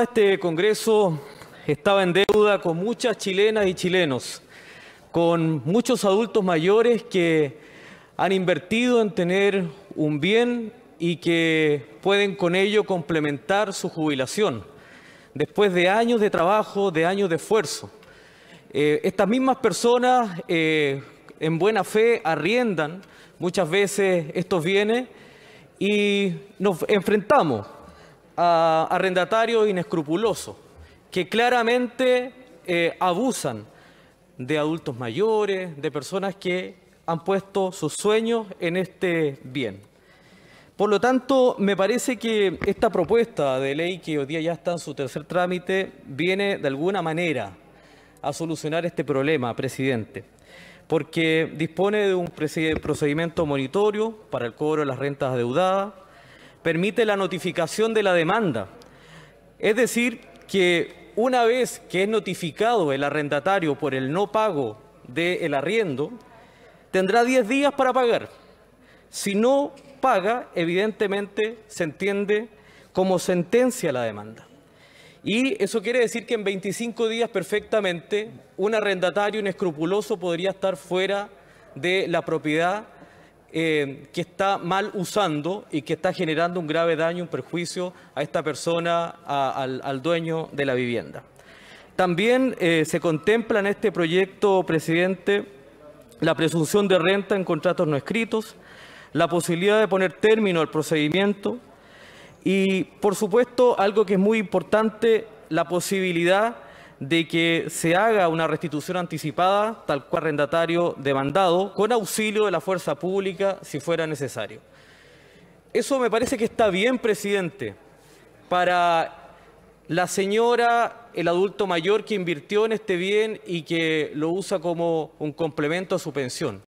este Congreso estaba en deuda con muchas chilenas y chilenos, con muchos adultos mayores que han invertido en tener un bien y que pueden con ello complementar su jubilación, después de años de trabajo, de años de esfuerzo. Eh, estas mismas personas eh, en buena fe arriendan muchas veces estos bienes y nos enfrentamos a arrendatarios inescrupulosos que claramente eh, abusan de adultos mayores, de personas que han puesto sus sueños en este bien. Por lo tanto, me parece que esta propuesta de ley que hoy día ya está en su tercer trámite viene de alguna manera a solucionar este problema, presidente, porque dispone de un procedimiento monitorio para el cobro de las rentas adeudadas, permite la notificación de la demanda. Es decir, que una vez que es notificado el arrendatario por el no pago del arriendo, tendrá 10 días para pagar. Si no paga, evidentemente se entiende como sentencia la demanda. Y eso quiere decir que en 25 días perfectamente un arrendatario inescrupuloso podría estar fuera de la propiedad eh, que está mal usando y que está generando un grave daño, un perjuicio a esta persona, al, dueño de la vivienda. También eh, se contempla en este proyecto, presidente, la presunción de renta en contratos no escritos, la posibilidad de poner término al procedimiento y, por supuesto, algo que es muy importante, la posibilidad de que se haga una restitución anticipada tal cual arrendatario demandado con auxilio de la fuerza pública si fuera necesario. Eso me parece que está bien, presidente, para la señora, el adulto mayor que invirtió en este bien y que lo usa como un complemento a su pensión.